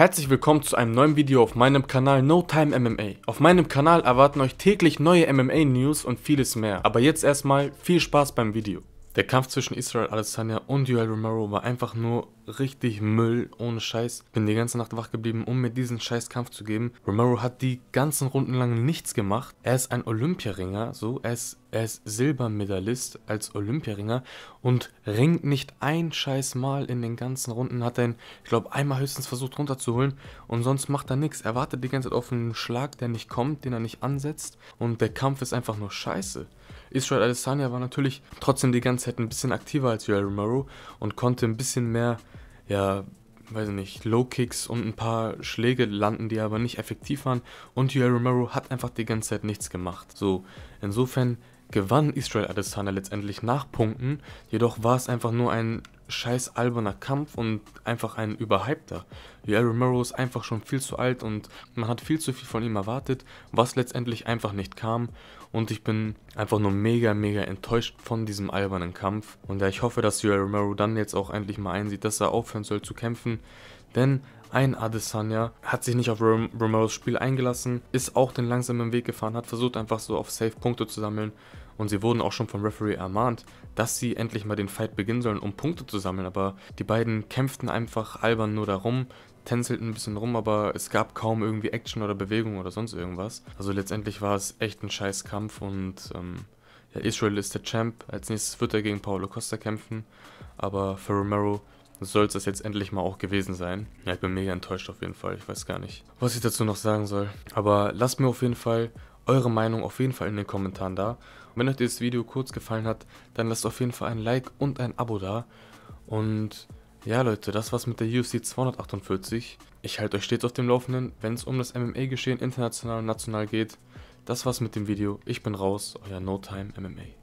Herzlich willkommen zu einem neuen Video auf meinem Kanal No Time MMA. Auf meinem Kanal erwarten euch täglich neue MMA News und vieles mehr. Aber jetzt erstmal viel Spaß beim Video. Der Kampf zwischen Israel Adesanya und Joel Romero war einfach nur richtig Müll, ohne Scheiß. Bin die ganze Nacht wach geblieben, um mir diesen scheiß Kampf zu geben. Romero hat die ganzen Runden lang nichts gemacht. Er ist ein Olympiaringer, so, er ist er ist Silbermedaillist als Olympiaringer und ringt nicht ein scheiß Mal in den ganzen Runden. Hat er ihn, ich glaube, einmal höchstens versucht runterzuholen und sonst macht er nichts. Er wartet die ganze Zeit auf einen Schlag, der nicht kommt, den er nicht ansetzt und der Kampf ist einfach nur scheiße. Israel Adesanya war natürlich trotzdem die ganze Zeit ein bisschen aktiver als Joel Romero und konnte ein bisschen mehr, ja, weiß ich nicht, Low-Kicks und ein paar Schläge landen, die aber nicht effektiv waren. Und Yoel Romero hat einfach die ganze Zeit nichts gemacht. So, insofern gewann Israel Adesanya letztendlich nach Punkten, jedoch war es einfach nur ein scheiß alberner Kampf und einfach ein überhypter. Joel Romero ist einfach schon viel zu alt und man hat viel zu viel von ihm erwartet, was letztendlich einfach nicht kam. Und ich bin einfach nur mega, mega enttäuscht von diesem albernen Kampf. Und ja, ich hoffe, dass Joel Romero dann jetzt auch endlich mal einsieht, dass er aufhören soll zu kämpfen. Denn ein Adesanya hat sich nicht auf Rom Romeros Spiel eingelassen, ist auch den langsamen Weg gefahren, hat versucht einfach so auf Safe Punkte zu sammeln und sie wurden auch schon vom Referee ermahnt, dass sie endlich mal den Fight beginnen sollen, um Punkte zu sammeln. Aber die beiden kämpften einfach albern nur darum, tänzelten ein bisschen rum, aber es gab kaum irgendwie Action oder Bewegung oder sonst irgendwas. Also letztendlich war es echt ein scheiß Kampf und ähm, ja, Israel ist der Champ. Als nächstes wird er gegen Paolo Costa kämpfen, aber für Romero soll es das jetzt endlich mal auch gewesen sein. Ja, ich bin mega enttäuscht auf jeden Fall. Ich weiß gar nicht, was ich dazu noch sagen soll. Aber lasst mir auf jeden Fall eure Meinung auf jeden Fall in den Kommentaren da. Und wenn euch dieses Video kurz gefallen hat, dann lasst auf jeden Fall ein Like und ein Abo da. Und ja Leute, das war's mit der UFC 248. Ich halte euch stets auf dem Laufenden, wenn es um das MMA-Geschehen international und national geht. Das war's mit dem Video. Ich bin raus, euer No Time MMA.